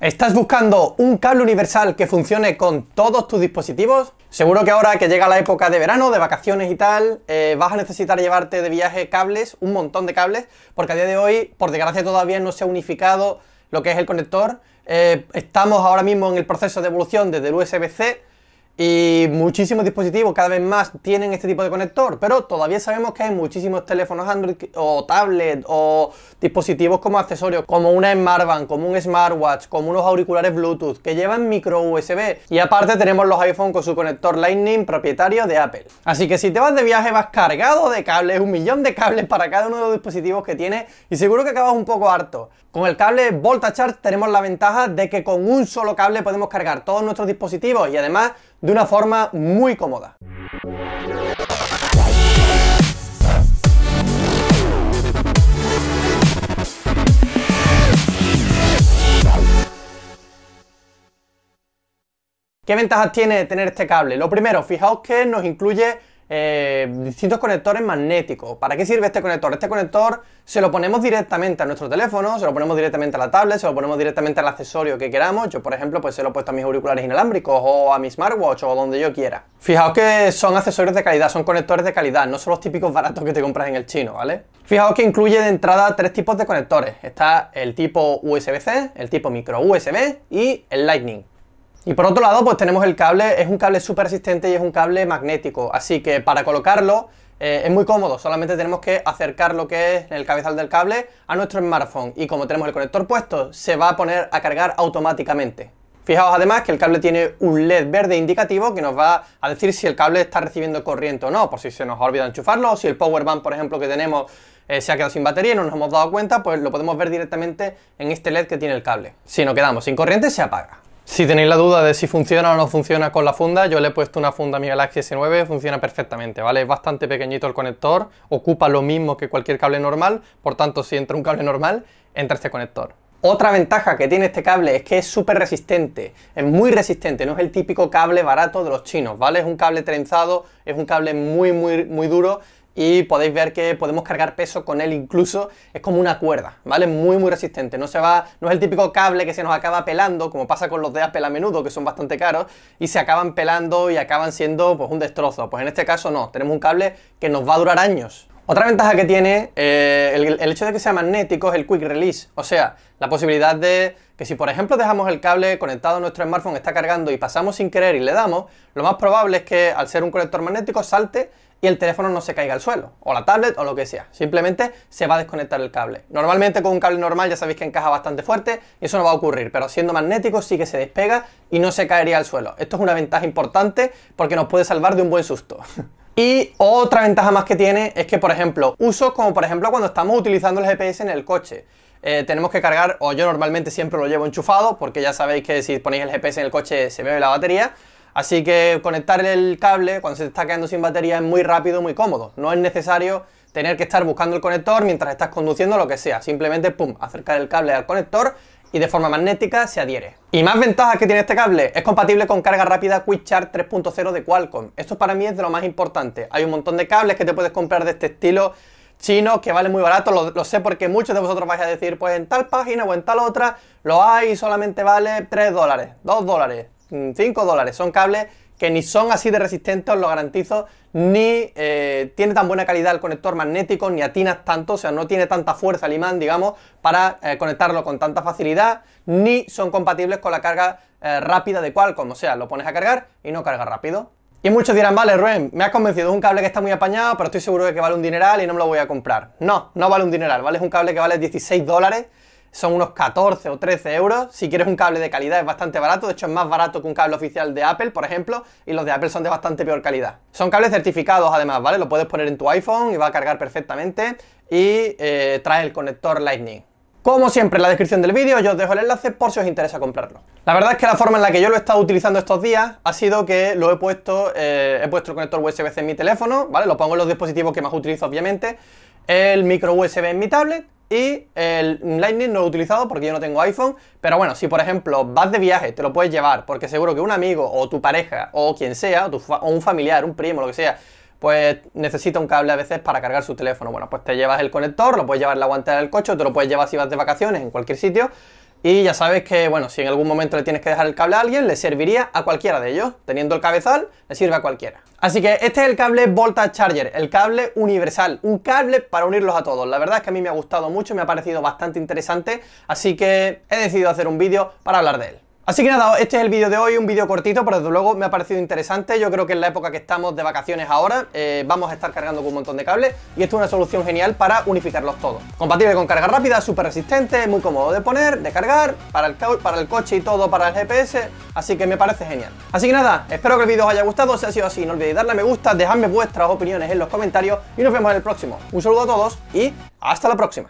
¿Estás buscando un cable universal que funcione con todos tus dispositivos? Seguro que ahora que llega la época de verano, de vacaciones y tal, eh, vas a necesitar llevarte de viaje cables, un montón de cables, porque a día de hoy, por desgracia, todavía no se ha unificado lo que es el conector. Eh, estamos ahora mismo en el proceso de evolución desde el USB-C y muchísimos dispositivos cada vez más tienen este tipo de conector, pero todavía sabemos que hay muchísimos teléfonos Android o tablet o dispositivos como accesorios, como una Smartband, como un smartwatch, como unos auriculares Bluetooth que llevan micro USB. Y aparte tenemos los iPhone con su conector Lightning propietario de Apple. Así que si te vas de viaje vas cargado de cables, un millón de cables para cada uno de los dispositivos que tienes y seguro que acabas un poco harto. Con el cable Volta tenemos la ventaja de que con un solo cable podemos cargar todos nuestros dispositivos y además de una forma muy cómoda. ¿Qué ventajas tiene tener este cable? Lo primero, fijaos que nos incluye eh, distintos conectores magnéticos. ¿Para qué sirve este conector? Este conector se lo ponemos directamente a nuestro teléfono, se lo ponemos directamente a la tablet, se lo ponemos directamente al accesorio que queramos. Yo, por ejemplo, pues se lo he puesto a mis auriculares inalámbricos o a mi smartwatch o donde yo quiera. Fijaos que son accesorios de calidad, son conectores de calidad, no son los típicos baratos que te compras en el chino, ¿vale? Fijaos que incluye de entrada tres tipos de conectores. Está el tipo USB-C, el tipo micro USB y el Lightning. Y por otro lado, pues tenemos el cable, es un cable súper resistente y es un cable magnético, así que para colocarlo eh, es muy cómodo, solamente tenemos que acercar lo que es el cabezal del cable a nuestro smartphone y como tenemos el conector puesto, se va a poner a cargar automáticamente. Fijaos además que el cable tiene un LED verde indicativo que nos va a decir si el cable está recibiendo corriente o no, por si se nos ha olvidado enchufarlo, o si el power bank, por ejemplo, que tenemos eh, se ha quedado sin batería y no nos hemos dado cuenta, pues lo podemos ver directamente en este LED que tiene el cable. Si nos quedamos sin corriente, se apaga. Si tenéis la duda de si funciona o no funciona con la funda, yo le he puesto una funda a mi Galaxy S9, funciona perfectamente, ¿vale? Es bastante pequeñito el conector, ocupa lo mismo que cualquier cable normal, por tanto si entra un cable normal, entra este conector. Otra ventaja que tiene este cable es que es súper resistente, es muy resistente, no es el típico cable barato de los chinos, ¿vale? Es un cable trenzado, es un cable muy, muy, muy duro y podéis ver que podemos cargar peso con él incluso, es como una cuerda, ¿vale? Muy muy resistente, no se va, no es el típico cable que se nos acaba pelando, como pasa con los de Apple a menudo, que son bastante caros, y se acaban pelando y acaban siendo pues un destrozo, pues en este caso no, tenemos un cable que nos va a durar años. Otra ventaja que tiene eh, el, el, hecho de que sea magnético es el quick release, o sea, la posibilidad de que si por ejemplo dejamos el cable conectado a nuestro smartphone, está cargando y pasamos sin querer y le damos, lo más probable es que al ser un conector magnético salte y el teléfono no se caiga al suelo, o la tablet o lo que sea, simplemente se va a desconectar el cable. Normalmente con un cable normal ya sabéis que encaja bastante fuerte y eso no va a ocurrir, pero siendo magnético sí que se despega y no se caería al suelo. Esto es una ventaja importante porque nos puede salvar de un buen susto. Y otra ventaja más que tiene es que, por ejemplo, uso como por ejemplo cuando estamos utilizando el GPS en el coche. Eh, tenemos que cargar, o yo normalmente siempre lo llevo enchufado, porque ya sabéis que si ponéis el GPS en el coche se bebe la batería. Así que conectar el cable cuando se está quedando sin batería es muy rápido, muy cómodo. No es necesario tener que estar buscando el conector mientras estás conduciendo lo que sea. Simplemente, pum, acercar el cable al conector y de forma magnética se adhiere. Y más ventajas que tiene este cable, es compatible con carga rápida Quick Charge 3.0 de Qualcomm. Esto para mí es de lo más importante. Hay un montón de cables que te puedes comprar de este estilo Chino, que valen muy barato, lo, lo, sé porque muchos de vosotros vais a decir, pues en tal página o en tal otra, lo hay y solamente vale 3 dólares, 2 dólares, 5 mm, dólares. Son cables que ni son así de resistentes, lo garantizo, ni eh, tiene tan buena calidad el conector magnético, ni atinas tanto, o sea, no tiene tanta fuerza el imán, digamos, para eh, conectarlo con tanta facilidad, ni son compatibles con la carga eh, rápida de Qualcomm, o sea, lo pones a cargar y no carga rápido. Y muchos dirán, vale, Rubén, me has convencido, es un cable que está muy apañado, pero estoy seguro de que vale un dineral y no me lo voy a comprar. No, no vale un dineral, vale es un cable que vale 16 dólares, son unos 14 o 13 euros. Si quieres un cable de calidad es bastante barato, de hecho es más barato que un cable oficial de Apple, por ejemplo, y los de Apple son de bastante peor calidad. Son cables certificados además, ¿vale? Lo puedes poner en tu iPhone y va a cargar perfectamente y eh, trae el conector Lightning. Como siempre en la descripción del vídeo yo os dejo el enlace por si os interesa comprarlo. La verdad es que la forma en la que yo lo he estado utilizando estos días ha sido que lo he puesto, eh, he puesto el conector USB-C en mi teléfono, ¿vale? Lo pongo en los dispositivos que más utilizo obviamente, el micro USB en mi tablet y el Lightning no lo he utilizado porque yo no tengo iPhone, pero bueno, si por ejemplo vas de viaje, te lo puedes llevar, porque seguro que un amigo o tu pareja o quien sea, o, un familiar, un primo, lo que sea, pues necesita un cable a veces para cargar su teléfono. Bueno, pues te llevas el conector, lo puedes llevar en la guantera del coche, te lo puedes llevar si vas de vacaciones en cualquier sitio y ya sabes que, bueno, si en algún momento le tienes que dejar el cable a alguien, le serviría a cualquiera de ellos. Teniendo el cabezal, le sirve a cualquiera. Así que este es el cable Volta Charger, el cable universal, un cable para unirlos a todos. La verdad es que a mí me ha gustado mucho, me ha parecido bastante interesante, así que he decidido hacer un vídeo para hablar de él. Así que nada, este es el vídeo de hoy, un vídeo cortito, pero desde luego me ha parecido interesante. Yo creo que en la época que estamos de vacaciones ahora, eh, vamos a estar cargando con un montón de cables y esto es una solución genial para unificarlos todos. Compatible con carga rápida, súper resistente, muy cómodo de poner, de cargar, para el, para el coche y todo, para el GPS, así que me parece genial. Así que nada, espero que el vídeo os haya gustado, si ha sido así no olvidéis darle a me gusta, dejadme vuestras opiniones en los comentarios y nos vemos en el próximo. Un saludo a todos y hasta la próxima.